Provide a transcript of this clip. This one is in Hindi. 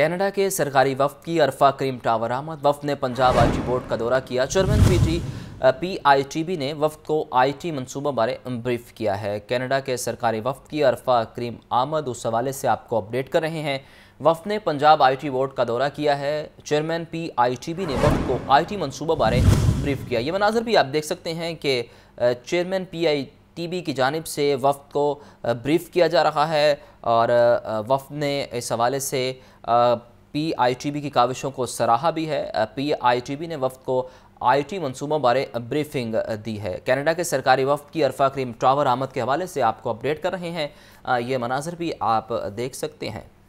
कनाडा के सरकारी वफ की अरफा करीम टावर आमद वफ ने पंजाब आईटी बोर्ड का दौरा किया चेयरमैन पीटी पीआईटीबी ने वफ को आईटी मनसूबों बारे ब्रीफ किया है कनाडा के सरकारी वफ की अरफा करीम आमद उस हवाले से आपको अपडेट कर रहे हैं वफ ने पंजाब आईटी बोर्ड का दौरा किया है चेयरमैन पीआईटीबी ने वफ को आईटी मनसूबों बारे ब्रीफ किया ये मनाजर भी आप देख सकते हैं कि चेयरमैन पी आई टीबी की जानब से वफ़द को ब्रीफ़ किया जा रहा है और वफ़द ने इस हवाले से पी आई टी बी की काविशों को सराहा भी है पी आई टी बी ने वफ़द को आई टी मनसूबों बारे ब्रीफिंग दी है कैनेडा के सरकारी वफ़द की अरफा करीम टावर आमद के हवाले से आपको अपडेट कर रहे हैं ये मनाजर भी आप देख सकते हैं